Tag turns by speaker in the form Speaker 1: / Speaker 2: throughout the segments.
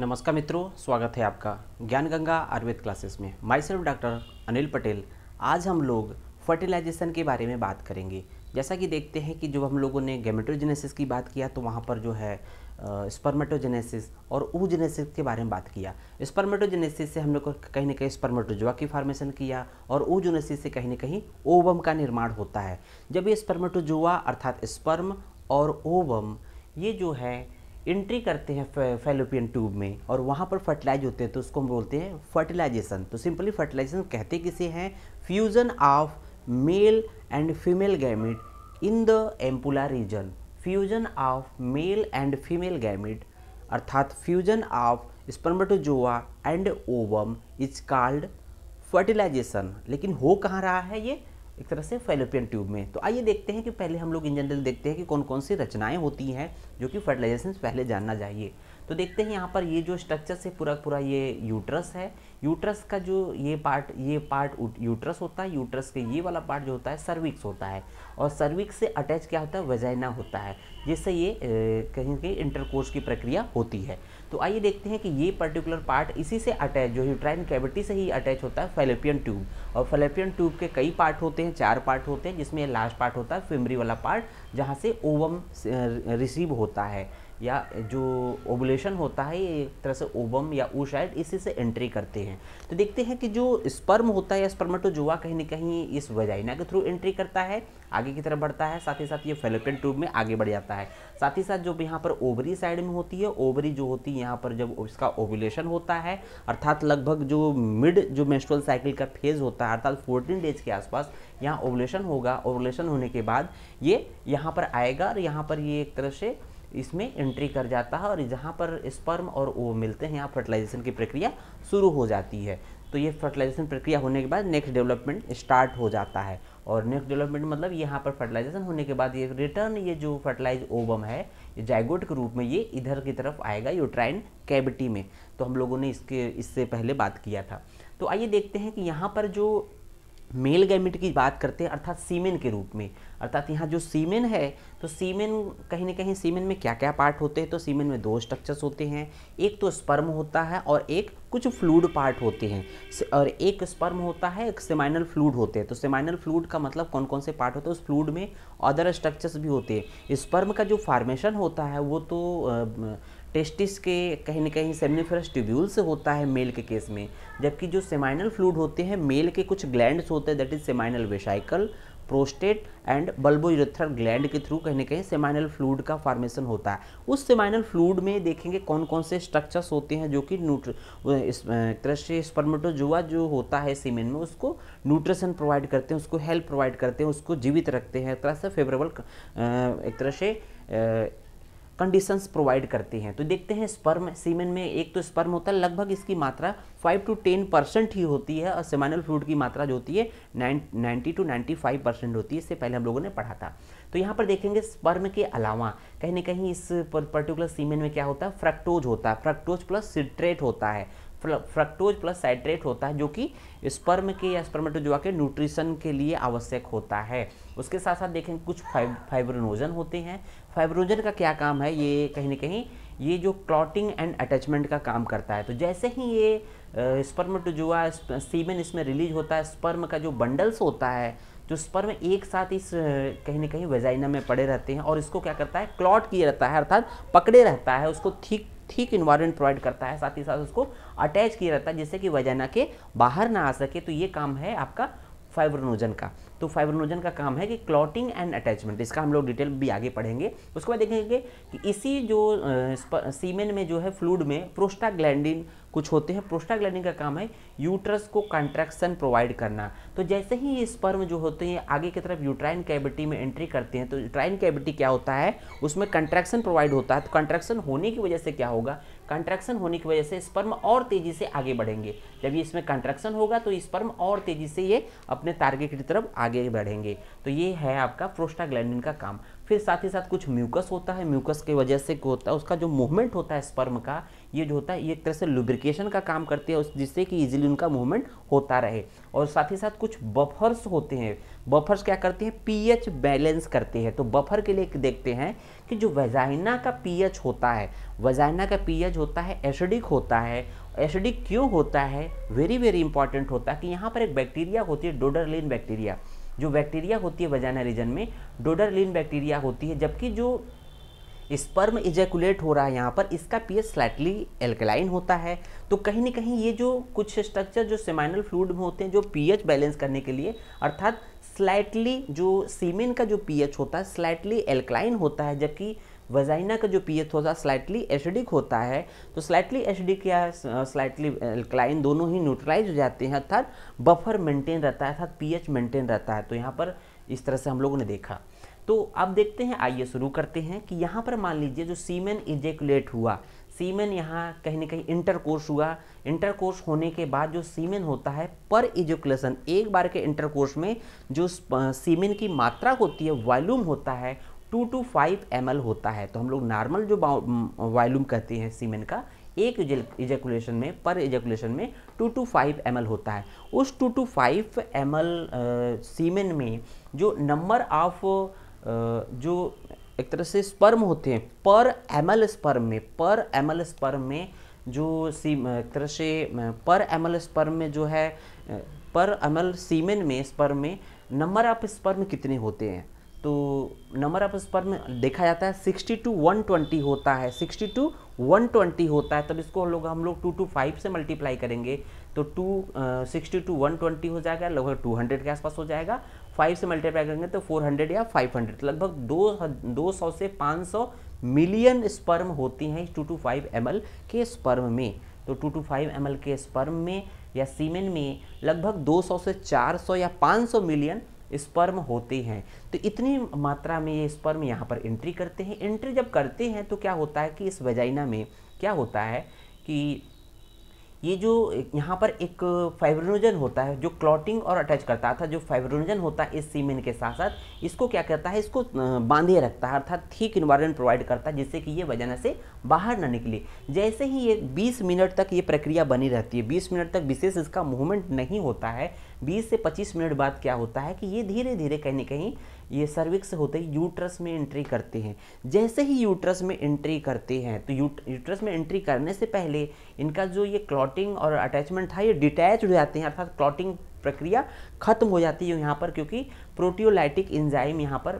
Speaker 1: नमस्कार मित्रों स्वागत है आपका ज्ञान गंगा आयुर्वेद क्लासेस में myself doctor Anil Patel आज हम लोग फर्टिलाइजेशन के बारे में बात करेंगे जैसा कि देखते हैं कि जब हम लोगों ने गेमेटोजेनेसिस की बात किया तो वहाँ पर जो है स्पर्मेटोजेनेसिस और ऊजेनेसिस के बारे में बात किया स्पर्मेटोजेनेसिस से हम लोग को कहीं ना कहीं स्पर्मेटोजोआ की फार्मेशन किया और ऊजोनेसिस से कहीं ना कहीं ओवम का निर्माण होता है जब ये स्पर्मेटोजोआ अर्थात स्पर्म और ओवम ये जो है एंट्री करते हैं फेलोपियन ट्यूब में और वहाँ पर फर्टिलाइज होते हैं तो उसको हम बोलते हैं फर्टिलाइजेशन तो सिंपली फर्टिलाइजेशन कहते किसे हैं fusion of male and female gamete in the ampulla region fusion of male and female gamete अर्थात fusion of spermatozoa and ovum is called fertilization लेकिन हो कहाँ रहा है ये एक तरह से फेलोपियन ट्यूब में तो आइए देखते हैं कि पहले हम लोग इन जनरल देखते हैं कि कौन कौन सी रचनाएं होती हैं जो कि फर्टिलाइजेशन पहले जानना चाहिए तो देखते हैं यहाँ पर ये जो स्ट्रक्चर से पूरा पूरा ये यूट्रस है यूट्रस का जो ये पार्ट ये पार्ट यूट्रस होता है यूट्रस के ये वाला पार्ट जो होता है सर्विक्स होता है और सर्विक्स से अटैच क्या होता है वेजाइना होता है जिससे ये कहीं कहीं इंटरकोर्स की प्रक्रिया होती है तो आइए देखते हैं कि ये पर्टिकुलर पार्ट इसी से अटैच जो यूट्राइन कैविटी से ही अटैच होता है फेलेपियन ट्यूब और फेलेपियन ट्यूब के कई पार्ट होते हैं चार पार्ट होते हैं जिसमें लास्ट पार्ट होता है फिमरी वाला पार्ट जहाँ से ओवम रिसीव होता है या जो ओबुलेशन होता है ये एक तरह से ओबम या ऊशाइड इसी से एंट्री करते हैं तो देखते हैं कि जो स्पर्म होता है या स्पर्मेटोजुआ कहीं ना कहीं इस वजाइना के थ्रू एंट्री करता है आगे की तरफ बढ़ता है साथ ही साथ ये फेलोपियन ट्यूब में आगे बढ़ जाता है साथ ही साथ जो यहाँ पर ओवरी साइड में होती है ओवरी जो होती है यहाँ पर जब इसका ओबुलेशन होता है अर्थात लगभग जो मिड जो मेस्ट्रल साइकिल का फेज़ होता है अर्थात फोर्टीन डेज के आसपास यहाँ ओबुलेशन होगा ओबुलेशन होने के बाद ये यहाँ पर आएगा और यहाँ पर ये एक तरह से इसमें एंट्री कर जाता है और जहाँ पर स्पर्म और ओ मिलते हैं यहाँ फर्टिलाइजेशन की प्रक्रिया शुरू हो जाती है तो ये फर्टिलाइजेशन प्रक्रिया होने के बाद नेक्स्ट डेवलपमेंट स्टार्ट हो जाता है और नेक्स्ट डेवलपमेंट मतलब यहाँ पर फर्टिलाइजेशन होने के बाद ये रिटर्न ये जो फर्टिलाइज ओवम है ये जाइगोट के रूप में ये इधर की तरफ आएगा यूट्राइन कैविटी में तो हम लोगों ने इसके इससे पहले बात किया था तो आइए देखते हैं कि यहाँ पर जो मेल गैमिट की बात करते हैं अर्थात सीमेन के रूप में अर्थात यहाँ जो सीमेन है तो सीमेन कहीं ना कहीं सीमेन में क्या क्या पार्ट होते हैं तो सीमेन में दो स्ट्रक्चर्स होते हैं एक तो स्पर्म होता है और एक कुछ फ्लूड पार्ट होते हैं और एक स्पर्म होता है एक सेमाइनल फ्लूड होते हैं तो सेमाइनल फ्लूड का मतलब कौन कौन से पार्ट होते हैं उस फ्लूड में अदर स्ट्रक्चर्स भी होते हैं स्पर्म का जो फार्मेशन होता है वो तो टेस्टिस के कहीं ना कहीं सेमिनिफेरस ट्यूब्यूल से होता है मेल के केस में जबकि जो सेमाइनल फ्लूड होते हैं मेल के कुछ ग्लैंड्स होते हैं that is seminal vesicle prostate and bulbourethral gland के थ्रू कहीं ना कहीं सेमाइनल फ्लूड का फॉर्मेशन होता है उस सेमाइनल फ्लूड में देखेंगे कौन कौन से स्ट्रक्चर्स होते हैं जो कि न्यूट्र इस तरह से जो होता है सीमेंट में उसको न्यूट्रिशन प्रोवाइड करते हैं उसको हेल्प प्रोवाइड करते हैं उसको जीवित रखते हैं एक तरह से फेवरेबल एक तरह से कंडीशंस प्रोवाइड करती हैं तो देखते हैं स्पर्म सीमेन में एक तो स्पर्म होता है लगभग इसकी मात्रा 5 टू 10 परसेंट ही होती है और सेमानल फ्लूड की मात्रा जो होती है 90 टू 95 परसेंट होती है इससे पहले हम लोगों ने पढ़ा था तो यहाँ पर देखेंगे स्पर्म के अलावा कहीं ना कहीं इस पर्टिकुलर सीमेन में क्या होता है फ्रक्टोज होता है फ्रक्टोज प्लस सिट्रेट होता है फ्रक्टोज प्लस साइट्रेट होता है जो कि स्पर्म के या जो के न्यूट्रिशन के लिए आवश्यक होता है उसके साथ साथ देखें कुछ फाइब्रोनोजन होते हैं फाइब्रोजन का क्या काम है ये कहीं ना कहीं ये जो क्लॉटिंग एंड अटैचमेंट का काम करता है तो जैसे ही ये स्पर्म स्पर्मटोजुआ सीमेन इसमें रिलीज होता है स्पर्म का जो बंडल्स होता है जो स्पर्म एक साथ इस कहीं ना कहीं वेजाइना में पड़े रहते हैं और इसको क्या करता है क्लॉट किए रहता है अर्थात पकड़े रहता है उसको ठीक ठीक इन्वायरमेंट प्रोवाइड करता है साथ ही साथ उसको अटैच किया रहता है जिससे कि वजाना के बाहर ना आ सके तो ये काम है आपका फाइब्रोनोजन का तो फाइब्रोनोजन का काम है कि क्लॉटिंग एंड अटैचमेंट इसका हम लोग डिटेल भी आगे पढ़ेंगे उसके बाद देखेंगे कि इसी जो सीमेन में जो है फ्लूड में प्रोस्टाग्लैंडिन कुछ होते हैं प्रोस्टाग्लैंडिन का काम है यूट्रस को कंट्रैक्शन प्रोवाइड करना तो जैसे ही ये स्पर्म जो होते हैं आगे की तरफ यूट्राइन कैबिटी में एंट्री करते हैं तो यूट्राइन कैबिटी क्या होता है उसमें कंट्रैक्शन प्रोवाइड होता है तो कंट्रैक्शन होने की वजह से क्या होगा कंट्रैक्शन होने की वजह से स्पर्म और तेज़ी से आगे बढ़ेंगे जब ये इसमें कंट्रैक्शन होगा तो स्पर्म और तेज़ी से ये अपने टारगेट की तरफ आगे बढ़ेंगे तो ये है आपका प्रोस्टाग्लैंडिन का काम फिर साथ ही साथ कुछ म्यूकस होता है म्यूकस की वजह से होता है उसका जो मूवमेंट होता है स्पर्म का ये जो होता है ये एक तरह से लुब्रिकेशन का काम करती है जिससे कि इजीली उनका मूवमेंट होता रहे और साथ ही साथ कुछ बफर्स होते हैं बफर्स क्या करते हैं पीएच बैलेंस करते हैं तो बफर के लिए देखते हैं कि जो वजाइना का पीएच होता है वजाइना का पीएच होता है एसिडिक होता है एसिडिक क्यों होता है वेरी वेरी इंपॉर्टेंट होता है कि यहाँ पर एक बैक्टीरिया होती है डोडरलिन बैक्टीरिया जो बैक्टीरिया होती है वजाना रीजन में डोडरलिन बैक्टीरिया होती है जबकि जो स्पर्म इजैकुलेट हो रहा है यहाँ पर इसका पीएच स्लाइटली एल्कलाइन होता है तो कहीं ना कहीं ये जो कुछ स्ट्रक्चर जो सेमाइनल फ्लूड में होते हैं जो पीएच बैलेंस करने के लिए अर्थात स्लाइटली जो सीमेन का जो पीएच होता है स्लाइटली एल्कलाइन होता है जबकि वजाइना का जो पी एच थोड़ा स्लाइटली एसिडिक होता है तो स्लाइटली एसिडिक या स्लाइटली क्लाइन दोनों ही न्यूट्रलाइज हो जाते हैं अर्थात बफर मेंटेन रहता है अर्थात एच मेंटेन रहता है तो यहाँ पर इस तरह से हम लोगों ने देखा तो अब देखते हैं आइए शुरू करते हैं कि यहाँ पर मान लीजिए जो सीमेन इजेकुलेट हुआ सीमेन यहाँ कहीं ना कहीं इंटरकोर्स हुआ इंटरकोर्स होने के बाद जो सीमेन होता है पर इजुकुलेशन एक बार के इंटरकोर्स में जो सीमेन की मात्रा होती है वॉल्यूम होता है टू टू फाइव एम होता है तो हम लोग नॉर्मल जो वॉल्यूम कहते हैं सीमेंट का एक इजेकुलेशन में पर इजेकुलेशन में टू टू फाइव एम होता है उस two two five M semen में जो नंबर ऑफ जो एक तरह से स्पर्म होते हैं पर एम स्पर्म में पर एम स्पर्म में जो सी एक तरह से पर एम स्पर्म में जो है पर एम सीमेंट में स्पर्म में नंबर ऑफ स्पर्म कितने होते हैं तो नंबर ऑफ स्पर्म देखा जाता है सिक्सटी टू वन ट्वेंटी होता है सिक्सटी टू वन ट्वेंटी होता है तब इसको हम लोग हम लोग टू टू फाइव से मल्टीप्लाई करेंगे तो two sixty to one twenty हो जाएगा लगभग टू हंड्रेड के आसपास हो जाएगा फाइव से मल्टीप्लाई करेंगे तो फोर हंड्रेड या फाइव हंड्रेड लगभग दो दो सौ से पाँच सौ मिलियन स्पर्म होती हैं two two five M L के स्पर्म में तो two two five M L के स्पर्म में या सीमेंट में लगभग दो सौ से चार सौ या पाँच सौ मिलियन स्पर्म होते हैं तो इतनी मात्रा में ये स्पर्म यहाँ पर एंट्री करते हैं एंट्री जब करते हैं तो क्या होता है कि इस वजाइना में क्या होता है कि ये जो यहाँ पर एक फाइब्रोनोजन होता है जो क्लॉटिंग और अटैच करता था जो फाइब्रोनोजन होता है इस सीमेन के साथ साथ इसको क्या करता है इसको बांधे रखता है अर्थात ठीक इन्वायरमेंट प्रोवाइड करता है जिससे कि ये वजन से बाहर ना निकले जैसे ही ये 20 मिनट तक ये प्रक्रिया बनी रहती है 20 मिनट तक विशेष इसका मूवमेंट नहीं होता है बीस से पच्चीस मिनट बाद क्या होता है कि ये धीरे धीरे कहीं ना कहीं ये सर्विक्स होते ही यूट्रस में एंट्री करते हैं जैसे ही यूट्रस में एंट्री करते हैं तो यूट, यूट्रस में एंट्री करने से पहले इनका जो ये क्लॉटिंग और अटैचमेंट था ये डिटैच हो जाते हैं अर्थात क्लॉटिंग प्रक्रिया खत्म हो जाती है यहाँ पर क्योंकि प्रोटियोलाइटिक इंजाइम यहाँ पर आ,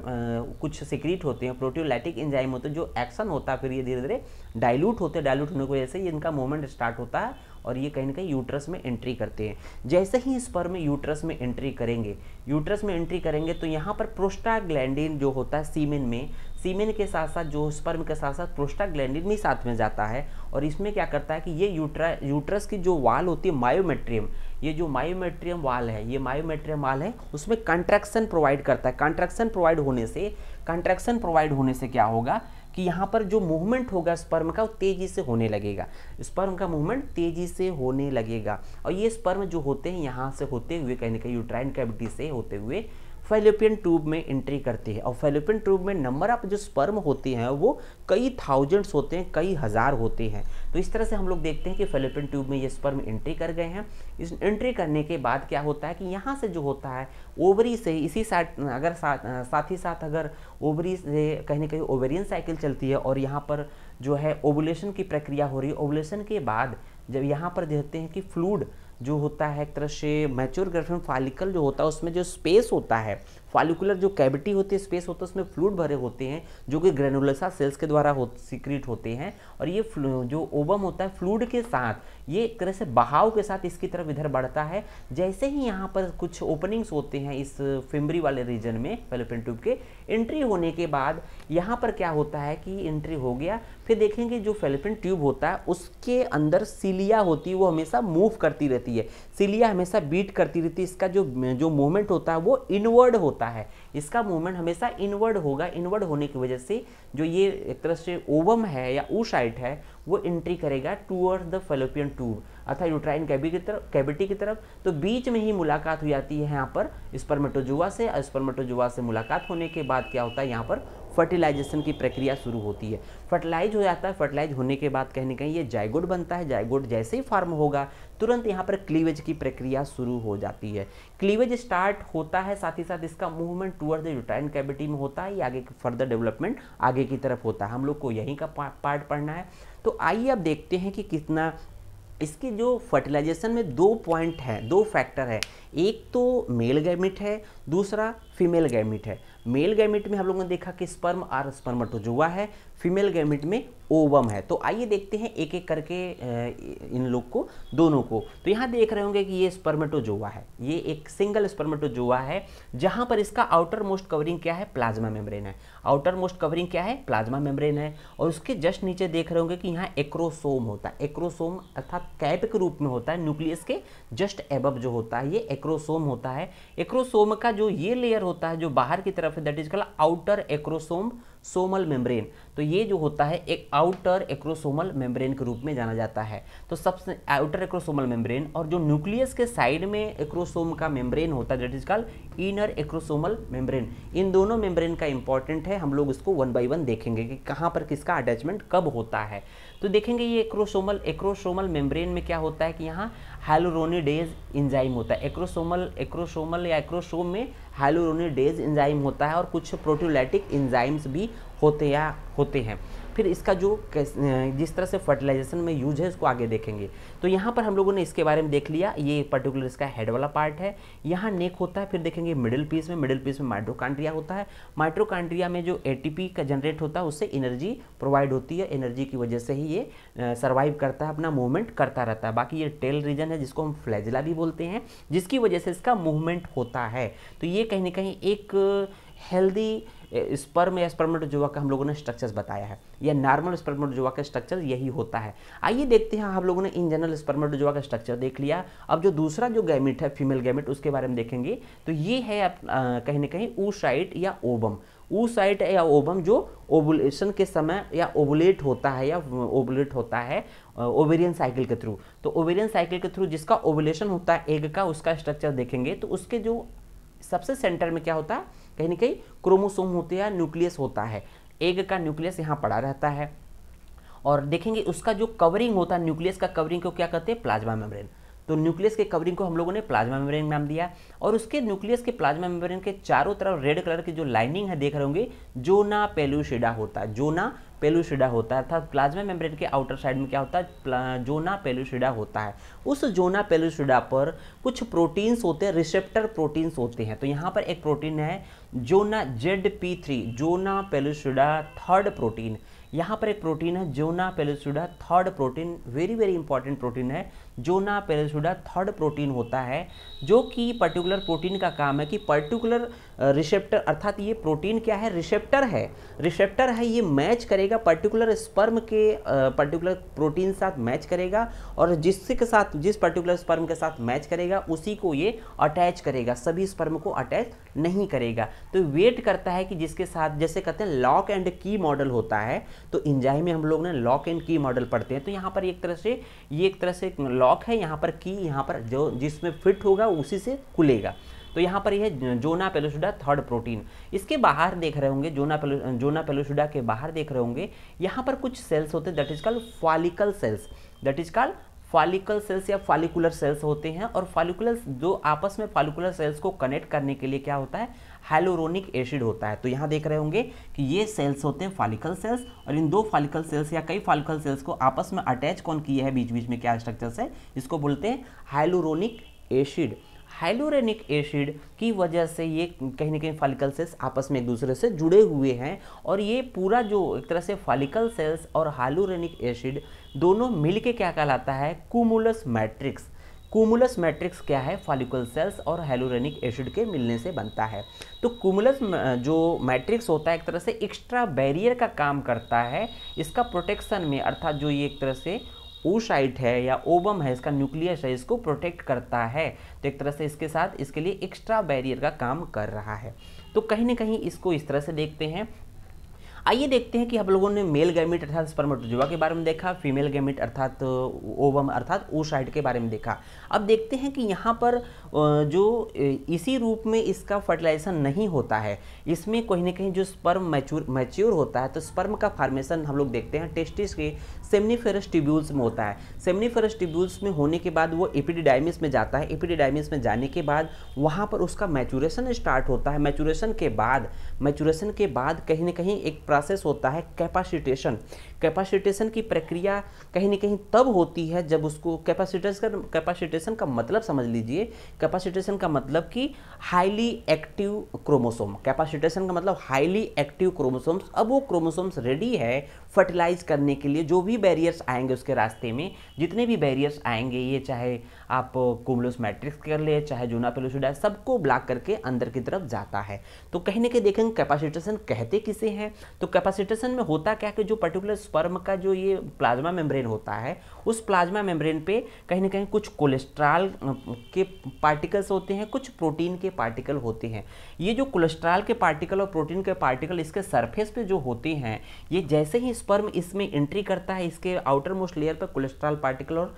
Speaker 1: कुछ सिक्रीट होते हैं प्रोटियोलाइटिक इंजाइम होते हैं जो एक्शन होता है फिर ये धीरे धीरे डाइल्यूट होते हैं डाइल्यूट होने की वजह से इनका मूवमेंट स्टार्ट होता है और ये कहीं ना कहीं यूट्रस में एंट्री करते हैं जैसे ही स्पर्म यूट्रस में एंट्री करेंगे यूट्रस में एंट्री करेंगे तो यहाँ पर प्रोस्टाग्लैंडिन जो होता है सीमेन में सीमेन के साथ साथ जो स्पर्म के साथ साथ प्रोस्टाग्लैंडिन भी साथ में जाता है और इसमें क्या करता है कि ये यूट्रा यूट्रस की जो वाल होती है मायोमेट्रियम ये जो मायोमेट्रियम वाल है ये मायोमेट्रियम वाल है उसमें कंट्रैक्शन प्रोवाइड करता है कंट्रैक्शन प्रोवाइड होने से कंट्रैक्शन प्रोवाइड होने से क्या होगा कि यहाँ पर जो मूवमेंट होगा स्पर्म का वो तेज़ी से होने लगेगा स्पर्म का मूवमेंट तेज़ी से होने लगेगा और ये स्पर्म जो होते हैं यहाँ से होते हुए कहीं ना कहीं यूट्राइन कैविटी से होते हुए फेलोपियन ट्यूब में एंट्री करती है और फेलोपियन ट्यूब में नंबर ऑफ जो स्पर्म होते हैं वो कई थाउजेंड्स होते हैं कई हज़ार होते हैं तो इस तरह से हम लोग देखते हैं कि फेलोपियन ट्यूब में ये स्पर्म एंट्री कर गए हैं इस एंट्री करने के बाद क्या होता है कि यहाँ से जो होता है ओवरी से इसी साइड अगर साथ साथ ही साथ अगर ओवरी से कहीं ना कहीं ओवेरियन साइकिल चलती है और यहाँ पर जो है ओबुलेशन की प्रक्रिया हो रही है ओबुलेशन के बाद जब यहाँ पर देखते हैं कि फ्लूड जो होता है एक तरह से मैच्योर गर्भन फालिकल जो होता है उसमें जो स्पेस होता है फालिकुलर जो कैविटी होती है स्पेस होता है उसमें फ्लूड भरे होते हैं जो कि ग्रेनुलसा सेल्स के द्वारा हो सीक्रेट होते हैं और ये जो ओबम होता है फ्लूड के साथ ये एक तरह से बहाव के साथ इसकी तरफ इधर बढ़ता है जैसे ही यहाँ पर कुछ ओपनिंग्स होते हैं इस फिम्बरी वाले रीजन में फेलोपिन ट्यूब के एंट्री होने के बाद यहाँ पर क्या होता है कि एंट्री हो गया फिर देखेंगे जो फेलिपिन ट्यूब होता है उसके अंदर सीलिया होती है वो हमेशा मूव करती रहती है सीलिया हमेशा बीट करती रहती है इसका जो जो मूवमेंट होता है वो इनवर्ड होता है इसका मूवमेंट हमेशा इनवर्ड होगा इनवर्ड होने की वजह से जो ये एक तरह से ओवम है या ऊशाइट है वो एंट्री करेगा टूअर्ड द फेलोपियन ट्यूब अर्थात यूट्राइन कैबी की तरफ कैबिटी की तरफ तो बीच में ही मुलाकात हो जाती है यहाँ पर स्पर्मेटोजुआ से स्पर्मेटोजुआ से मुलाकात होने के बाद क्या होता है यहाँ पर फर्टिलाइजेशन की प्रक्रिया शुरू होती है फर्टिलाइज हो जाता है फर्टिलाइज होने के बाद कहीं ना कहीं ये जायगोड बनता है जायगोड जैसे ही फार्म होगा तुरंत यहाँ पर क्लीवेज की प्रक्रिया शुरू हो जाती है क्लीवेज स्टार्ट होता है साथ ही साथ इसका movement toward the uterine cavity में होता है ये आगे फर्दर डेवलपमेंट आगे की तरफ होता है हम लोग को यहीं का पार्ट पढ़ना है तो आइए अब देखते हैं कि कितना इसके जो फर्टिलाइजेशन में दो पॉइंट हैं दो फैक्टर हैं एक तो मेल गैमिट है दूसरा फीमेल गैमिट है मेल गैमिट में हम लोगों ने देखा कि स्पर्म आर स्पर्मटोजुआ है फीमेल गैमिट में ओवम है तो आइए देखते हैं एक एक करके इन लोग को दोनों को तो यहाँ देख रहे होंगे कि ये स्पर्मेटोजोआ है ये एक सिंगल स्पर्मेटोजोआ है जहाँ पर इसका आउटर मोस्ट कवरिंग क्या है प्लाज्मा मेम्ब्रेन है आउटर मोस्ट कवरिंग क्या है प्लाज्मा मेम्ब्रेन है और उसके जस्ट नीचे देख रहे होंगे कि यहाँ एक्रोसोम होता है एक्रोसोम अर्थात कैप के रूप में होता है न्यूक्लियस के जस्ट एबब जो होता है ये एक्रोसोम होता है एक्रोसोम का जो ये लेयर होता है जो बाहर की तरफ है that is called outer acrosomal membrane तो ये जो होता है एक आउटर एक्रोसोमल मेम्ब्रेन के रूप में जाना जाता है तो सबसे आउटर एक्रोसोमल मेम्ब्रेन और जो न्यूक्लियस के साइड में एक्रोसोम का मेम्ब्रेन होता है that is call inner acrosomal membrane इन दोनों मेम्ब्रेन का इंपॉर्टेंट है हम लोग इसको वन बाई वन देखेंगे कि कहाँ पर किसका अटैचमेंट कब होता है तो देखेंगे ये एक्रोसोमल एक्रोसोमल मेम्ब्रेन में क्या होता है कि यहाँ हाइलोरोनिडेज इंजाइम होता है एक्रोसोमल एक्रोसोमल या एक्रोसोम में हाइलोरोनिडेज इंजाइम होता है और कुछ प्रोटोलैटिक इंजाइम्स भी होते या होते हैं फिर इसका जो जिस तरह से फर्टिलाइजेशन में यूज है उसको आगे देखेंगे तो यहाँ पर हम लोगों ने इसके बारे में देख लिया ये पर्टिकुलर इसका हेड वाला पार्ट है यहाँ नेक होता है फिर देखेंगे मिडिल पीस में मिडिल पीस में माइट्रोकांड्रिया होता है माइट्रोकांड्रिया में जो ए का जनरेट होता है उससे एनर्जी प्रोवाइड होती है एनर्जी की वजह से ही ये सर्वाइव करता है अपना मूवमेंट करता रहता है बाकी ये टेल रीजन है जिसको हम फ्लैजिला भी बोलते हैं जिसकी वजह से इसका मूवमेंट होता है तो ये कहीं ना कहीं एक हेल्दी स्पर्म या जुआ का हम लोगों ने स्ट्रक्चर्स बताया है या नॉर्मल जुआ का स्ट्रक्चर यही होता है आइए देखते हैं हम लोगों ने इन जनरल जुआ का स्ट्रक्चर देख लिया अब जो दूसरा जो गैमिट है फीमेल गैमिट उसके बारे में देखेंगे तो ये है कहीं ना कहीं ऊसाइट या ओबम ऊसाइट या ओबम जो ओबुलेशन के समय या ओबुलेट होता है या ओबुलेट होता है ओवेरियन साइकिल के थ्रू तो ओवेरियन साइकिल के थ्रू जिसका ओबुलेशन होता है एग का उसका स्ट्रक्चर देखेंगे तो उसके जो सबसे सेंटर में क्या होता है कहीं ना कहीं क्रोमोसोम होते हैं न्यूक्लियस होता है एग का न्यूक्लियस यहाँ पड़ा रहता है और देखेंगे उसका जो कवरिंग होता है न्यूक्लियस का कवरिंग को क्या कहते हैं प्लाज्मा मेम्ब्रेन तो न्यूक्लियस के कवरिंग को हम लोगों ने प्लाज्मा मेम्ब्रेन नाम दिया और उसके न्यूक्लियस के प्लाज्मा मेम्ब्रेन के चारों तरफ रेड कलर की जो लाइनिंग है देख रहे होंगे जोना पेलुसिडा होता है जोना पेलुसिडा होता है अर्थात प्लाज्मा मेम्ब्रेन के आउटर साइड में क्या होता है जोना पेलुसिडा होता है उस जोना पेलुसिडा पर कुछ प्रोटीन्स होते हैं रिसेप्टर प्रोटीन्स होते हैं तो यहाँ पर एक प्रोटीन है zona Z P three zona pellucida third protein यहाँ पर एक प्रोटीन है zona pellucida third protein very very important protein है जोना पेलुसुडा थर्ड प्रोटीन होता है जो कि पर्टिकुलर प्रोटीन का काम है कि पर्टिकुलर रिसेप्टर अर्थात ये प्रोटीन क्या है रिसेप्टर है रिसेप्टर है ये मैच करेगा पर्टिकुलर स्पर्म के पर्टिकुलर प्रोटीन साथ मैच करेगा और जिसके साथ जिस पर्टिकुलर स्पर्म के साथ मैच करेगा उसी को ये अटैच करेगा सभी स्पर्म को अटैच नहीं करेगा तो वेट करता है कि जिसके साथ जैसे कहते हैं लॉक एंड की मॉडल होता है तो इंजाई में हम लोग ने लॉक एंड की मॉडल पढ़ते हैं तो यहाँ पर एक तरह से ये एक तरह से लॉक है यहाँ पर की यहाँ पर जो जिसमें फिट होगा उसी से खुलेगा तो यहाँ पर यह जोना पेलोसुडा थर्ड प्रोटीन इसके बाहर देख रहे होंगे जोना पेलो जोना पेलोसुडा के बाहर देख रहे होंगे यहाँ पर कुछ सेल्स होते हैं that is call follicle cells that is call follicle cells या फॉलिकुलर सेल्स होते हैं और फॉलिकुलर जो आपस में फॉलिकुलर सेल्स को कनेक्ट करने के लिए क्या होता है हाइलोरोनिक एसिड होता है तो यहाँ देख रहे होंगे कि ये सेल्स होते हैं फालिकल सेल्स और इन दो फालिकल सेल्स या कई फालिकल सेल्स को आपस में अटैच कौन किया है बीच बीच में क्या स्ट्रक्चर से इसको बोलते हैं हाइलोरोनिक एसिड हाइलोरेनिक एसिड की वजह से ये कहीं ना कहीं फालिकल सेल्स आपस में एक दूसरे से जुड़े हुए हैं और ये पूरा जो एक तरह से फालिकल सेल्स और हाइलोरेनिक एसिड दोनों मिल के क्या कहलाता है कुमुलस मैट्रिक्स कूमुलस मैट्रिक्स क्या है फॉलिकल सेल्स और हेलोरेनिक एसिड के मिलने से बनता है तो कूमुलस जो मैट्रिक्स होता है एक तरह से एक्स्ट्रा बैरियर का काम करता है इसका प्रोटेक्शन में अर्थात जो ये एक तरह से ओशाइट है या ओबम है इसका न्यूक्लियस है इसको प्रोटेक्ट करता है तो एक तरह से इसके साथ इसके लिए एक्स्ट्रा बैरियर का काम कर रहा है तो कहीं ना कहीं इसको इस तरह से देखते हैं आइए देखते हैं कि हम लोगों ने मेल गैमिट अर्थात स्पर्मेटोजुआ के बारे में देखा फीमेल गैमिट अर्थात ओवम अर्थात ओसाइट के बारे में देखा अब देखते हैं कि यहाँ पर जो इसी रूप में इसका फर्टिलाइजेशन नहीं होता है इसमें कहीं ना कहीं जो स्पर्म मैच्योर मैच्योर होता है तो स्पर्म का फार्मेशन हम लोग देखते हैं टेस्टिस के सेमनीफेरस ट्यूब्यूल्स में होता है सेमनीफेरस ट्यूब्यूल्स में होने के बाद वो एपिडिडाइमिस में जाता है एपिडिडाइमिस में जाने के बाद वहाँ पर उसका मैचुरेशन स्टार्ट होता है मैचुरेशन के बाद मैचुरेशन के बाद कहीं ना कहीं एक प्रोसेस होता है कैपासिटेशन कैपासिटेशन की प्रक्रिया कहीं ना कहीं तब होती है जब उसको कैपासिटेशन कैपासिटेशन का मतलब समझ लीजिए कैपासिटेशन का मतलब कि हाईली एक्टिव क्रोमोसोम कैपासिटेशन का मतलब हाईली एक्टिव क्रोमोसोम्स अब वो क्रोमोसोम्स रेडी है फर्टिलाइज करने के लिए जो भी बैरियर्स आएंगे उसके रास्ते में जितने भी बैरियर्स आएंगे ये चाहे आप कुम्बलोस मैट्रिक्स कर ले चाहे जूना पेलोसिडा सबको ब्लॉक करके अंदर की तरफ जाता है तो कहने के देखेंगे कैपासिटेशन कहते किसे हैं तो कैपासिटेशन में होता क्या कि जो पर्टिकुलर स्पर्म का जो ये प्लाज्मा मेम्ब्रेन होता है उस प्लाज्मा मेम्ब्रेन पे कहीं ना कहीं कुछ कोलेस्ट्रॉल के पार्टिकल्स होते हैं कुछ प्रोटीन के पार्टिकल होते हैं ये जो कोलेस्ट्रॉल के पार्टिकल और प्रोटीन के पार्टिकल इसके सरफेस पे जो होते हैं ये जैसे ही स्पर्म इसमें एंट्री करता है इसके आउटर मोस्ट लेयर पर कोलेस्ट्रॉल पार्टिकल और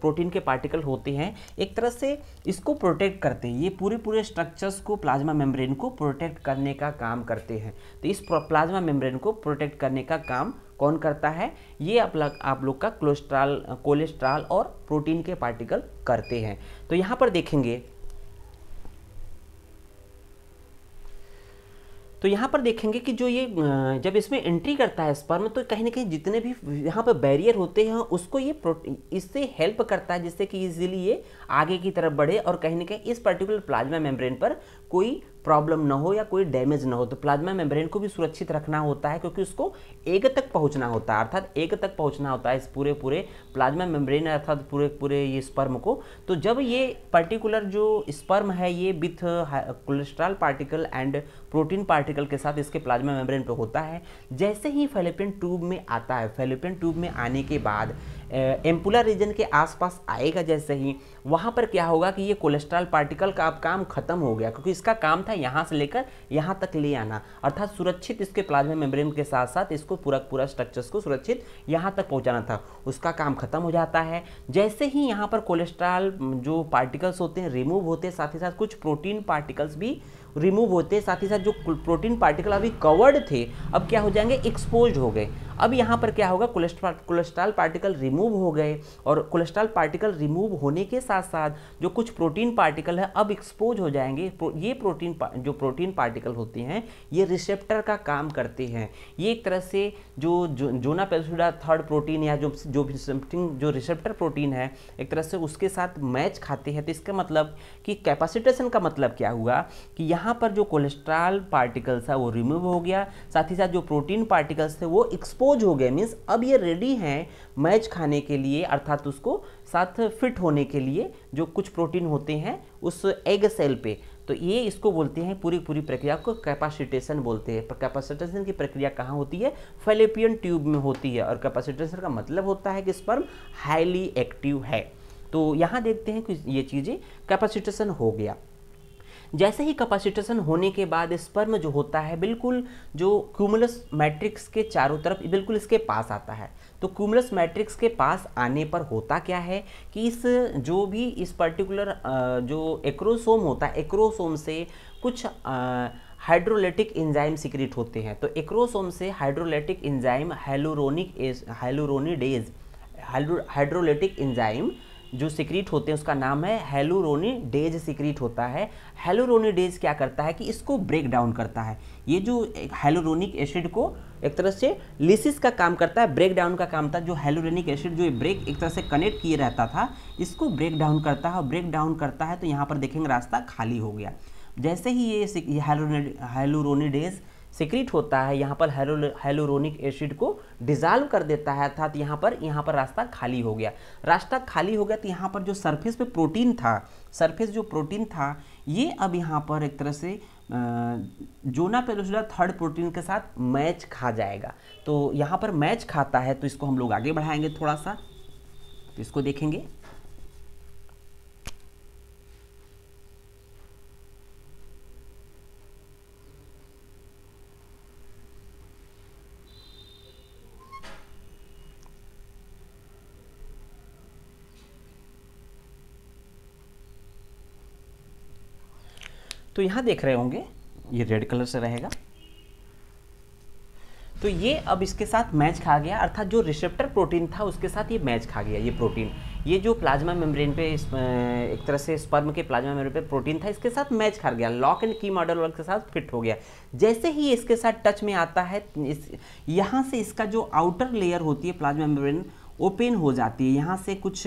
Speaker 1: प्रोटीन के पार्टिकल होते हैं एक तरह से इसको प्रोटेक्ट करते हैं ये पूरे पूरे स्ट्रक्चर्स को प्लाज्मा मेम्ब्रेन को प्रोटेक्ट करने का काम करते हैं तो इस प्लाज्मा मेम्ब्रेन को प्रोटेक्ट करने का काम कौन करता है ये आप लोग आप लोग का कोलेस्ट्रॉल कोलेस्ट्रॉल और प्रोटीन के पार्टिकल करते हैं तो यहाँ पर देखेंगे तो यहाँ पर देखेंगे कि जो ये जब इसमें एंट्री करता है स्पर्म तो कहीं ना कहीं जितने भी यहाँ पर बैरियर होते हैं उसको ये इससे हेल्प करता है जिससे कि इजीली ये आगे की तरफ बढ़े और कहीं ना कहीं इस पर्टिकुलर प्लाज्मा मेम्ब्रेन पर कोई प्रॉब्लम ना हो या कोई डैमेज ना हो तो प्लाज्मा मेम्ब्रेन को भी सुरक्षित रखना होता है क्योंकि उसको एक तक पहुंचना होता है अर्थात एक तक पहुंचना होता है इस पूरे पूरे प्लाज्मा मेम्ब्रेन अर्थात पूरे पूरे ये स्पर्म को तो जब ये पर्टिकुलर जो स्पर्म है ये with cholesterol particle and protein particle के साथ इसके प्लाज्मा मेम्ब्रेन पर होता है जैसे ही फेलिपिन ट्यूब में आता है फेलिपिन ट्यूब में आने के बाद एम्पुला रीजन के आसपास आएगा जैसे ही वहाँ पर क्या होगा कि ये कोलेस्ट्रॉल पार्टिकल का अब काम खत्म हो गया क्योंकि इसका काम था यहाँ से लेकर यहाँ तक ले आना अर्थात सुरक्षित इसके प्लाज्मा मेम्ब्रेन के साथ साथ इसको पूरा पूरा स्ट्रक्चर्स को सुरक्षित यहाँ तक पहुँचाना था उसका काम खत्म हो जाता है जैसे ही यहाँ पर कोलेस्ट्रॉल जो पार्टिकल्स होते हैं रिमूव होते हैं साथ ही साथ कुछ प्रोटीन पार्टिकल्स भी रिमूव होते साथ ही साथ जो प्रोटीन पार्टिकल अभी कवर्ड थे अब क्या हो जाएंगे एक्सपोज हो गए अब यहाँ पर क्या होगा कोलेस्ट्रॉल पार्टिकल रिमूव हो गए और कोलेस्ट्रॉल पार्टिकल रिमूव होने के साथ साथ जो कुछ प्रोटीन पार्टिकल है अब एक्सपोज हो जाएंगे ये प्रोटीन जो प्रोटीन पार्टिकल होते हैं ये रिसेप्टर का काम करते हैं ये एक तरह से जो, जो जोना पेल्सुडा थर्ड प्रोटीन या जो जो समथिंग जो रिसेप्टर प्रोटीन है एक तरह से उसके साथ मैच खाते हैं तो इसका मतलब कि कैपेसिटेशन का मतलब क्या हुआ कि यहाँ यहाँ पर जो कोलेस्ट्रॉल पार्टिकल्स है वो रिमूव हो गया साथ ही साथ जो प्रोटीन पार्टिकल्स थे वो एक्सपोज हो गए मीन्स अब ये रेडी हैं मैच खाने के लिए अर्थात उसको साथ फिट होने के लिए जो कुछ प्रोटीन होते हैं उस एग सेल पे तो ये इसको बोलते हैं पूरी पूरी प्रक्रिया को कैपासिटेशन बोलते हैं कैपासिटेशन की प्रक्रिया कहाँ होती है फेलेपियन ट्यूब में होती है और कैपासिटेशन का मतलब होता है कि स्पर्म हाईली एक्टिव है तो यहाँ देखते हैं कि ये चीज़ें कैपेसिटेशन हो गया जैसे ही कैपेसिटेशन होने के बाद स्पर्म जो होता है बिल्कुल जो क्यूमुलस मैट्रिक्स के चारों तरफ बिल्कुल इसके पास आता है तो क्यूमुलस मैट्रिक्स के पास आने पर होता क्या है कि इस जो भी इस पर्टिकुलर जो एक्रोसोम होता है एक्रोसोम से कुछ आ, इंजाइम सिक्रिट होते हैं तो एक्रोसोम से हाइड्रोलेटिक इंजाइम हेलोरोनिक एस हेलोरोनिडेज हाइड्रोलेटिक इंजाइम जो सिक्रीट होते हैं उसका नाम है डेज सिक्रीट होता है डेज क्या करता है कि इसको ब्रेक डाउन करता है ये जो हेलोरोनिक एसिड को एक तरह से लिसिस का काम करता है ब्रेक डाउन का काम था जो हेलोरेनिक एसिड जो ब्रेक एक तरह से कनेक्ट किए रहता था इसको ब्रेक डाउन करता है और ब्रेक डाउन करता है तो यहाँ पर देखेंगे रास्ता खाली हो गया जैसे ही ये हेलोरोनीडेज सिक्रिट होता है यहाँ पर हेलोरोनिक एसिड को डिजाल्व कर देता है अर्थात यहाँ पर यहाँ पर रास्ता खाली हो गया रास्ता खाली हो गया तो यहाँ पर जो सरफेस पे प्रोटीन था सरफेस जो प्रोटीन था ये अब यहाँ पर एक तरह से जोना पेलोसुला थर्ड प्रोटीन के साथ मैच खा जाएगा तो यहाँ पर मैच खाता है तो इसको हम लोग आगे बढ़ाएंगे थोड़ा सा तो इसको देखेंगे तो यहाँ देख रहे होंगे ये रेड कलर से रहेगा तो ये अब इसके साथ मैच खा गया अर्थात जो रिसेप्टर प्रोटीन था उसके साथ ये मैच खा गया ये प्रोटीन ये जो प्लाज्मा मेम्ब्रेन पे एक तरह से स्पर्म के प्लाज्मा मेम्ब्रेन पे प्रोटीन था इसके साथ मैच खा गया lock and key model work के साथ फिट हो गया जैसे ही इसके साथ टच में आता है इस यहाँ से इसका जो आउटर लेयर होती है प्लाज्मा मेम्ब्रेन ओपन हो जाती है यहाँ से कुछ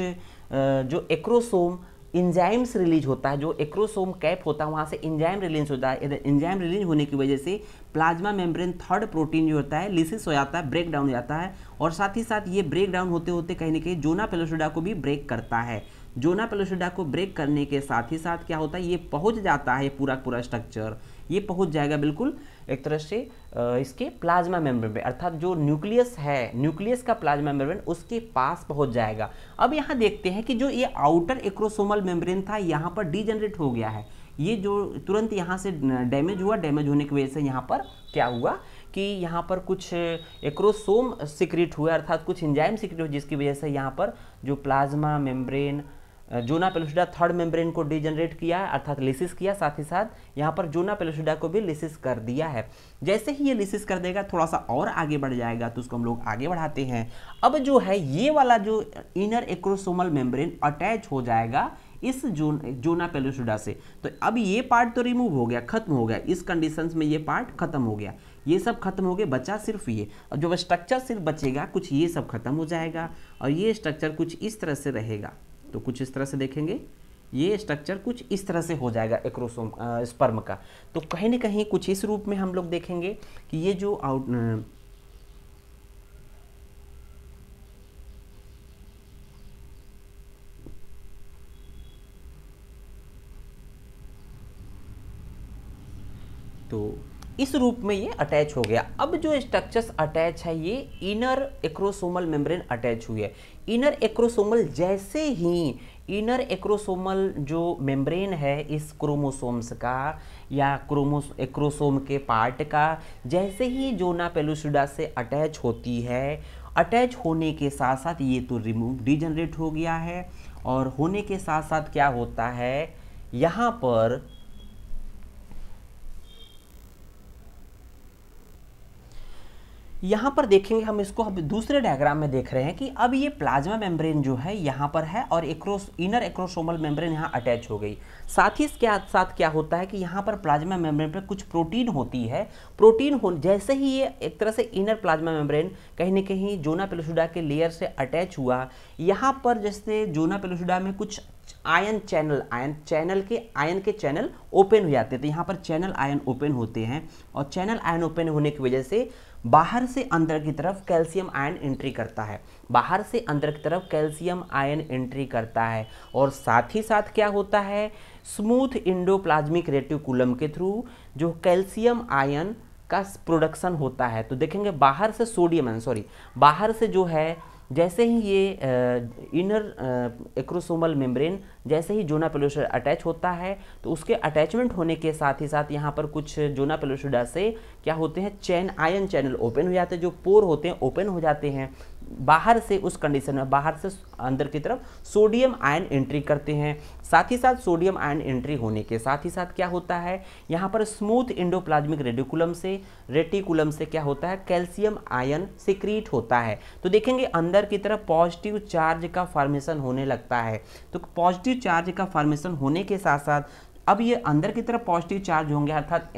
Speaker 1: जो एक्रोसोम इंजाइम्स रिलीज होता है जो एक्रोसोम कैप होता है वहाँ से इंजाइम रिलीज होता है इंजाइम रिलीज होने की वजह से प्लाज्मा मेम्ब्रेन थर्ड प्रोटीन जो होता है लिसिस हो जाता है ब्रेक डाउन हो जाता है और साथ ही साथ ये ब्रेक डाउन होते होते कहीं ना कहीं जोना पेलोसोडा को भी ब्रेक करता है जोना पेलोसोडा को ब्रेक करने के साथ ही साथ क्या होता है ये पहुँच जाता है पूरा पूरा स्ट्रक्चर ये पहुँच जाएगा बिल्कुल एक तरह से इसके प्लाज्मा मेम्ब्रेन पे अर्थात जो न्यूक्लियस है न्यूक्लियस का प्लाज्मा मेम्ब्रेन उसके पास पहुंच जाएगा अब यहाँ देखते हैं कि जो ये आउटर एक्रोसोमल मेम्ब्रेन था यहाँ पर डिजनरेट हो गया है ये जो तुरंत यहाँ से डैमेज हुआ डैमेज होने की वजह से यहाँ पर क्या हुआ कि यहाँ पर कुछ एक्रोसोम सिक्रेट हुआ अर्थात कुछ इंजाइम सिक्रेट हुआ जिसकी वजह से यहाँ पर जो plasma membrane zona pellucida third membrane को डिजनरेट किया अर्थात लिसिस किया साथ ही साथ यहाँ पर जूना पेलोसिडा को भी लिसिस कर दिया है जैसे ही ये लिसिस कर देगा थोड़ा सा और आगे बढ़ जाएगा तो उसको हम लोग आगे बढ़ाते हैं अब जो है ये वाला जो इनर एक्रोसोमल मेम्ब्रेन अटैच हो जाएगा इस जोन जोना पेलोसिडा से तो अब ये पार्ट तो रिमूव हो गया खत्म हो गया इस कंडीशन में ये पार्ट खत्म हो गया ये सब खत्म हो गए बचा सिर्फ ये और जो स्ट्रक्चर सिर्फ बचेगा कुछ ये सब खत्म हो जाएगा और ये स्ट्रक्चर कुछ इस तरह से रहेगा तो कुछ इस तरह से देखेंगे ये स्ट्रक्चर कुछ इस तरह से हो जाएगा एक्रोसोम स्पर्म का तो कहीं ना कहीं कुछ इस रूप में हम लोग देखेंगे कि ये जो आउट तो इस रूप में ये अटैच हो गया अब जो स्ट्रक्चर्स अटैच है ये इनर एक्रोसोमल मेम्ब्रेन अटैच हुई है इनर एक्रोसोमल जैसे ही इनर एक्रोसोमल जो मेम्ब्रेन है इस क्रोमोसोम्स का या क्रोमो एक्रोसोम के पार्ट का जैसे ही जोना पेलोसुडा से अटैच होती है अटैच होने के साथ साथ ये तो रिमूव डिजनरेट हो गया है और होने के साथ साथ क्या होता है यहाँ पर यहाँ पर देखेंगे हम इसको हम दूसरे डायग्राम में देख रहे हैं कि अब ये प्लाज्मा मेम्ब्रेन जो है यहाँ पर है और एक्रोस इनर एक्रोसोमल मेम्ब्रेन यहाँ अटैच हो गई साथ ही इसके साथ क्या होता है कि यहाँ पर प्लाज्मा मेम्ब्रेन पर कुछ प्रोटीन होती है प्रोटीन हो जैसे ही ये एक तरह से इनर प्लाज्मा मेम्ब्रेन कहीं ना कहीं जोना पेलोसुडा के लेयर से अटैच हुआ यहाँ पर जैसे जोना पेलोसुडा में कुछ आयन चैनल आयन चैनल के आयन के चैनल ओपन हो जाते हैं तो यहाँ पर चैनल आयन ओपन होते हैं और चैनल आयन ओपन होने की वजह से बाहर से अंदर की तरफ कैल्शियम आयन एंट्री करता है बाहर से अंदर की तरफ कैल्शियम आयन एंट्री करता है और साथ ही साथ क्या होता है स्मूथ इंडोप्लाज्मिक रेटिकुलम के थ्रू जो कैल्शियम आयन का प्रोडक्शन होता है तो देखेंगे बाहर से सोडियम आयन सॉरी बाहर से जो है जैसे ही ये इनर एक्रोसोमल मेम्ब्रेन जैसे ही जोना पेलोशर अटैच होता है तो उसके अटैचमेंट होने के साथ ही साथ यहाँ पर कुछ जोना पेलोशुडा से क्या होते हैं चैन आयन चैनल ओपन हो जाते हैं जो पोर होते हैं ओपन हो जाते हैं बाहर से उस कंडीशन में बाहर से अंदर की तरफ सोडियम आयन एंट्री करते हैं साथ ही साथ सोडियम आयन एंट्री होने के साथ ही साथ क्या होता है यहाँ पर स्मूथ इंडोप्लाज्मिक रेडिकुलम से रेटिकुलम से क्या होता है कैल्शियम आयन सिक्रीट होता है तो देखेंगे अंदर की तरफ पॉजिटिव चार्ज का फॉर्मेशन होने लगता है तो पॉजिटिव चार्ज का फॉर्मेशन होने के साथ साथ अब ये अंदर की तरफ पॉजिटिव चार्ज होंगे अर्थात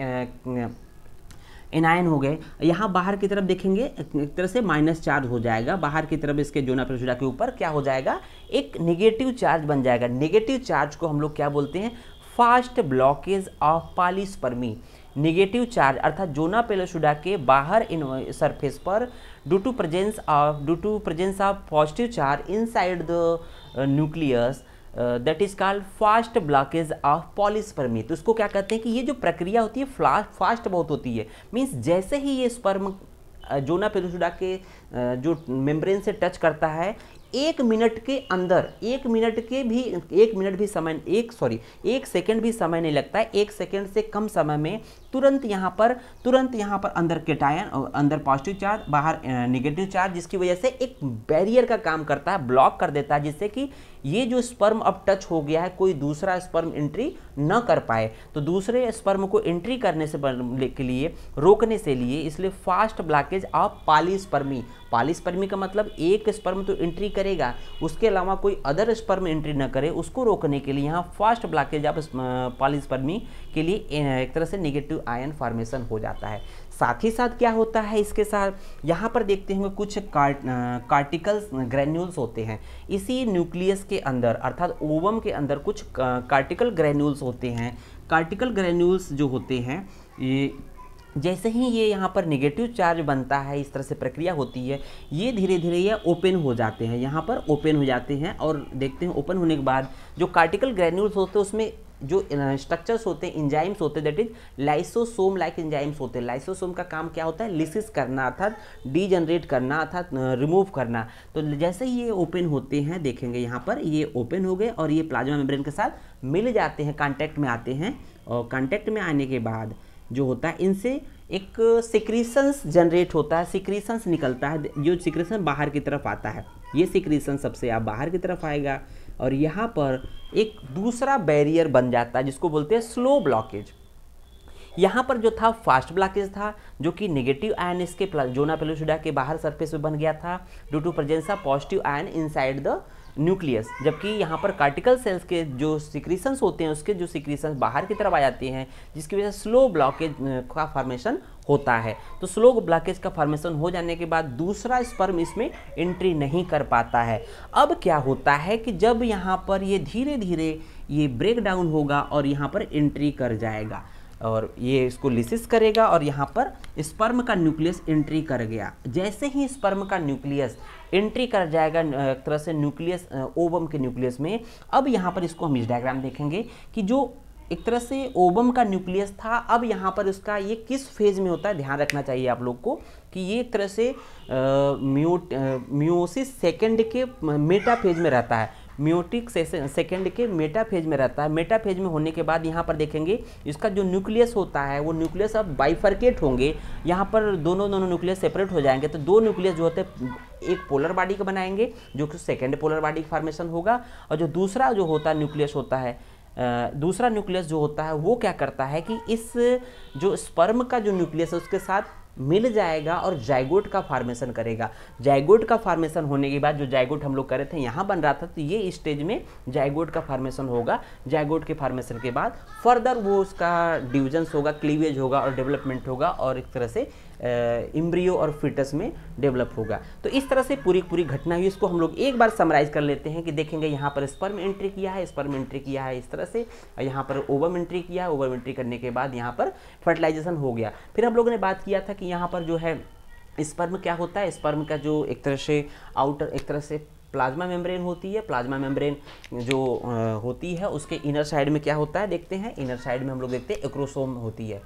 Speaker 1: एनायन हो गए यहाँ बाहर की तरफ देखेंगे एक तरह से माइनस चार्ज हो जाएगा बाहर की तरफ इसके जोना प्रसुरा के ऊपर क्या हो जाएगा एक निगेटिव चार्ज बन जाएगा निगेटिव चार्ज को हम लोग क्या बोलते हैं फास्ट ब्लॉकेज ऑफ परमी निगेटिव चार्ज अर्थात जोना पेलोसुडा के बाहर इन सरफेस पर due to presence of due to presence of positive charge inside the nucleus that is called fast blockage of polyspermy तो उसको क्या कहते हैं कि ये जो प्रक्रिया होती है फास्ट बहुत होती है मीन्स जैसे ही ये स्पर्म uh, जोना पेलोसुडा के uh, जो मेम्ब्रेन से टच करता है एक मिनट के अंदर एक मिनट के भी एक मिनट भी समय एक सॉरी एक सेकंड भी समय नहीं लगता है एक सेकंड से कम समय में तुरंत यहाँ पर तुरंत यहाँ पर अंदर केटायन uh, अंदर पॉजिटिव चार्ज बाहर निगेटिव चार्ज जिसकी वजह से एक बैरियर का काम करता है ब्लॉक कर देता है जिससे कि ये जो स्पर्म अब टच हो गया है कोई दूसरा स्पर्म एंट्री न कर पाए तो दूसरे स्पर्म को एंट्री करने से के लिए रोकने से लिए इसलिए fast blockage of polyspermy polyspermy का मतलब एक स्पर्म तो एंट्री करेगा उसके अलावा कोई अदर स्पर्म एंट्री न करे उसको रोकने के लिए यहाँ फास्ट ब्लॉकेज ऑफ पालीस्पर्मी के लिए एक तरह से निगेटिव आयन फॉर्मेशन हो जाता है साथ ही साथ क्या होता है इसके साथ यहाँ पर देखते होंगे कुछ कार्ट कार्टिकल्स ग्रेन्यूल्स होते हैं इसी न्यूक्लियस के अंदर अर्थात ओवम के अंदर कुछ कार्टिकल ग्रेन्यूल्स होते हैं कार्टिकल ग्रेन्यूल्स जो होते हैं ये जैसे ही ये यहाँ पर नेगेटिव चार्ज बनता है इस तरह से प्रक्रिया होती है ये धीरे धीरे ये ओपन हो जाते हैं यहाँ पर ओपन हो जाते हैं और देखते हैं ओपन होने के बाद जो कार्टिकल ग्रेन्यूल्स होते हैं उसमें जो स्ट्रक्चर्स होते हैं इंजाइम्स होते हैं that is lysosome like enzymes होते हैं लाइसोसोम का काम क्या होता है लिसिस करना अर्थात डीजनरेट करना अर्थात रिमूव करना तो जैसे ही ये ओपन होते हैं देखेंगे यहाँ पर ये ओपन हो गए और ये प्लाज्मा मेम्ब्रेन के साथ मिल जाते हैं कॉन्टैक्ट में आते हैं और कॉन्टैक्ट में आने के बाद जो होता है इनसे एक सिक्रीसन्स जनरेट होता है सिक्रीसन्स निकलता है जो सिक्रीसन बाहर की तरफ आता है ये सिक्रीसन सबसे आप बाहर की तरफ आएगा और यहाँ पर एक दूसरा बैरियर बन जाता है जिसको बोलते हैं स्लो ब्लॉकेज यहाँ पर जो था फास्ट ब्लॉकेज था जो कि नेगेटिव आयन इसके जोना पेलोसुडा के बाहर सरफेस में बन गया था due to presence of positive ion inside the nucleus जबकि यहाँ पर कार्टिकल सेल्स के जो सिक्रीशंस होते हैं उसके जो सिक्रीशंस बाहर की तरफ आ जाते हैं जिसकी वजह से स्लो ब्लॉकेज का फॉर्मेशन होता है तो स्लोग ब्लॉकेज का फॉर्मेशन हो जाने के बाद दूसरा स्पर्म इसमें एंट्री नहीं कर पाता है अब क्या होता है कि जब यहाँ पर ये धीरे धीरे ये ब्रेक डाउन होगा और यहाँ पर एंट्री कर जाएगा और ये इसको लिसिस करेगा और यहाँ पर स्पर्म का न्यूक्लियस एंट्री कर गया जैसे ही स्पर्म का न्यूक्लियस एंट्री कर जाएगा एक तरह से न्यूक्लियस ओवम के न्यूक्लियस में अब यहाँ पर इसको हम इस डायग्राम देखेंगे कि जो एक तरह से ओबम का न्यूक्लियस था अब यहाँ पर उसका ये किस फेज में होता है ध्यान रखना चाहिए आप लोग को कि ये एक तरह से म्यूट म्यूसिस सेकेंड के मेटा फेज में रहता है म्योटिक सेकेंड के मेटा फेज में रहता है मेटा फेज में होने के बाद यहाँ पर देखेंगे इसका जो न्यूक्लियस होता है वो न्यूक्लियस अब बाइफर्केट होंगे यहाँ पर दोनों दोनों न्यूक्लियस सेपरेट हो जाएंगे तो दो न्यूक्लियस जो होते हैं एक पोलर बॉडी का बनाएंगे जो कि सेकेंड पोलर बॉडी फॉर्मेशन होगा और जो दूसरा जो होता है न्यूक्लियस होता है दूसरा न्यूक्लियस जो होता है वो क्या करता है कि इस जो स्पर्म का जो न्यूक्लियस है उसके साथ मिल जाएगा और जाइगोट का फार्मेशन करेगा जाइगोट का फार्मेशन होने के बाद जो जाइगोट हम लोग करे थे यहाँ बन रहा था तो ये स्टेज में जाइगोट का फार्मेशन होगा जाइगोट के फार्मेशन के बाद फर्दर वो उसका डिविजन्स होगा क्लीवेज होगा और डेवलपमेंट होगा और एक तरह से इम्ब्रियो और फिटस में डेवलप होगा तो इस तरह से पूरी पूरी घटना हुई इसको हम लोग एक बार समराइज कर लेते हैं कि देखेंगे यहाँ पर स्पर्म एंट्री किया है स्पर्म एंट्री किया है इस तरह से और यहाँ पर ओवम एंट्री किया है ओवम एंट्री करने के बाद यहाँ पर फर्टिलाइजेशन हो गया फिर हम लोगों ने बात किया था कि यहाँ पर जो है स्पर्म क्या होता है स्पर्म का जो एक तरह से आउटर एक तरह से प्लाज्मा मेम्ब्रेन होती है प्लाज्मा मेम्ब्रेन जो होती है उसके इनर साइड में क्या होता है देखते हैं इनर साइड में हम लोग देखते हैं एक्रोसोम होती है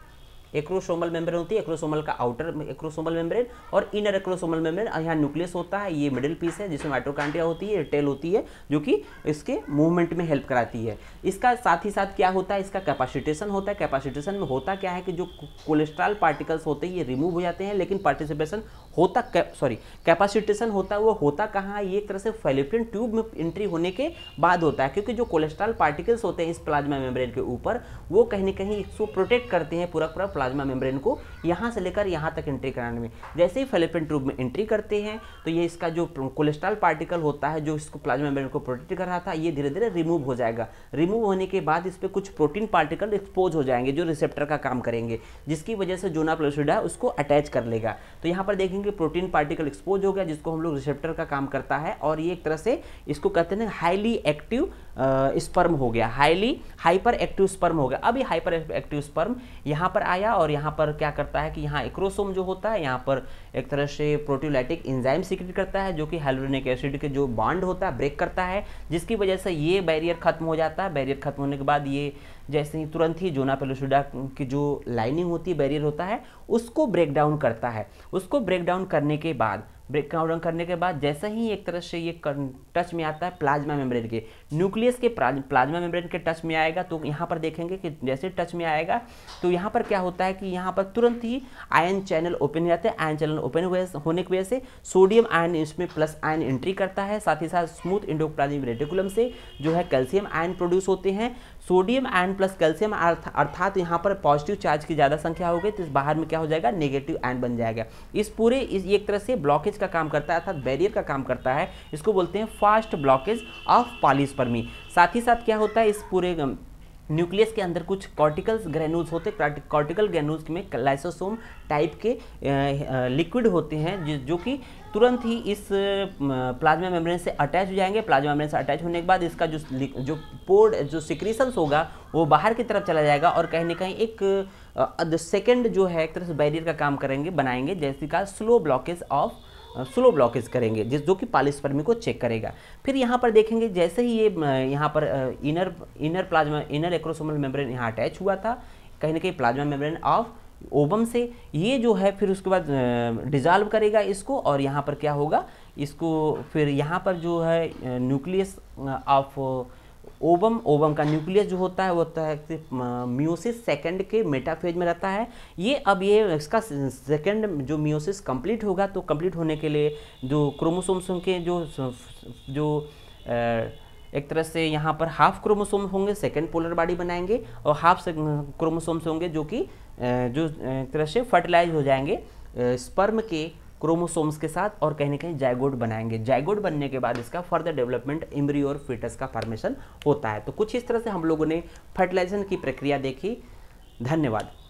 Speaker 1: एक्रोसोमल मेम्ब्रेन होती है एक्रोसोमल का आउटर एक्रोसोमल मेम्ब्रेन और इनर एक्रोसोमल मेम्ब्रेन यहाँ न्यूक्लियस होता है ये मिडिल पीस है जिसमें माइट्रोकांड्रिया होती है टेल होती है जो कि इसके मूवमेंट में हेल्प कराती है इसका साथ ही साथ क्या होता है इसका कैपासिटेशन होता है कैपासिटेशन में होता क्या है कि जो कोलेस्ट्रॉल पार्टिकल्स होते हैं ये रिमूव हो जाते हैं लेकिन पार्टिसिपेशन होता सॉरी कैपासिटेशन होता है वो होता कहाँ ये एक तरह से फेलिफ्रिन ट्यूब में एंट्री होने के बाद होता है क्योंकि जो कोलेस्ट्रॉल पार्टिकल्स होते हैं इस प्लाज्मा मेम्ब्रेन के ऊपर वो कहीं ना कहीं इसको प्रोटेक्ट करते हैं पूरा पूरा प्लाज्मा मेम्ब्रेन को यहाँ से लेकर यहाँ तक एंट्री कराने में जैसे ही फेलेपिन ट्यूब में एंट्री करते हैं तो ये इसका जो कोलेस्ट्रॉल पार्टिकल होता है जो इसको प्लाज्मा मेम्ब्रेन को प्रोटेक्ट कर रहा था ये धीरे धीरे रिमूव हो जाएगा रिमूव होने के बाद इस पर कुछ प्रोटीन पार्टिकल एक्सपोज हो जाएंगे जो रिसेप्टर का काम करेंगे जिसकी वजह से जोना प्लोसिडा उसको अटैच कर लेगा तो यहाँ पर देखेंगे प्रोटीन पार्टिकल एक्सपोज हो गया जिसको हम लोग रिसेप्टर का काम करता है और ये एक तरह से इसको कहते हैं हाईली एक्टिव स्पर्म हो गया हाईली हाइपर एक्टिव स्पर्म हो गया अभी हाइपर एक्टिव स्पर्म यहाँ पर आया और यहाँ पर क्या करता है कि यहाँ एक्रोसोम जो होता है यहाँ पर एक तरह से प्रोटीलाइटिक इंजाइम सीक्रेट करता है जो कि हाइलोनिक एसिड के जो बॉन्ड होता है ब्रेक करता है जिसकी वजह से ये बैरियर खत्म हो जाता है बैरियर खत्म होने के बाद ये जैसे ही तुरंत ही जोना पेलोसिडा की जो लाइनिंग होती है बैरियर होता है उसको ब्रेक डाउन करता है उसको ब्रेक डाउन करने के बाद ब्रेक डाउन करने के बाद जैसे ही एक तरह से ये टच में आता है प्लाज्मा मेम्ब्रेन के न्यूक्लियस के प्लाज्मा मेम्ब्रेन के टच में आएगा तो यहाँ पर देखेंगे कि जैसे टच में आएगा तो यहाँ पर क्या होता है कि यहाँ पर तुरंत ही आयन चैनल ओपन हो जाते हैं आयन चैनल ओपन होने की वजह से सोडियम आयन इसमें प्लस आयन एंट्री करता है साथ ही साथ स्मूथ इंडोप्लाज्मिक रेटिकुलम से जो है कैल्शियम आयन प्रोड्यूस होते हैं सोडियम आयन प्लस कैल्शियम अर्थात यहाँ पर पॉजिटिव चार्ज की ज़्यादा संख्या हो गई तो इस बाहर में क्या हो जाएगा नेगेटिव आयन बन जाएगा इस पूरे इस एक तरह से ब्लॉकेज का काम करता है अर्थात बैरियर का काम करता है इसको बोलते हैं फास्ट ब्लॉकेज ऑफ पॉलिस्पर्मी साथ ही साथ क्या होता है इस पूरे न्यूक्लियस के अंदर कुछ कॉर्टिकल्स ग्रेनुल्स होते हैं कॉर्टिकल ग्रेनुल्स में लाइसोसोम टाइप के लिक्विड होते हैं जो कि तुरंत ही इस प्लाज्मा मेम्ब्रेन से अटैच हो जाएंगे प्लाज्मा मेम्ब्रेन से अटैच होने के बाद इसका जो जो पोर्ड जो सिक्रीशंस होगा वो बाहर की तरफ चला जाएगा और कहीं ना कहीं एक सेकेंड जो है एक तरह से बैरियर का काम करेंगे बनाएंगे जैसे का slow blockage of slow blockage करेंगे जिस जो कि पालिस्पर्मी को चेक करेगा फिर यहाँ पर देखेंगे जैसे ही ये यहाँ पर inner inner plasma inner acrosomal membrane यहाँ अटैच हुआ था कहीं ना कहीं प्लाज्मा मेम्ब्रेन ऑफ ओबम से ये जो है फिर उसके बाद डिजॉल्व करेगा इसको और यहाँ पर क्या होगा इसको फिर यहाँ पर जो है न्यूक्लियस ऑफ ओवम ओवम का न्यूक्लियस जो होता है वो होता है म्यूसिस सेकंड के मेटाफेज में रहता है ये अब ये इसका सेकंड जो म्यूसिस कंप्लीट होगा तो कंप्लीट होने के लिए जो क्रोमोसोम्स के जो जो एक तरह से यहाँ पर हाफ क्रोमोसोम होंगे सेकेंड पोलर बॉडी बनाएंगे और हाफ क्रोमोसोम्स होंगे जो कि जो एक तरह से फर्टिलाइज हो जाएंगे स्पर्म के क्रोमोसोम्स के साथ और कहीं ना कहीं जायगोड बनाएंगे जायगोड बनने के बाद इसका फर्दर डेवलपमेंट इमरी और फिटस का फॉर्मेशन होता है तो कुछ इस तरह से हम लोगों ने फर्टिलाइजेशन की प्रक्रिया देखी धन्यवाद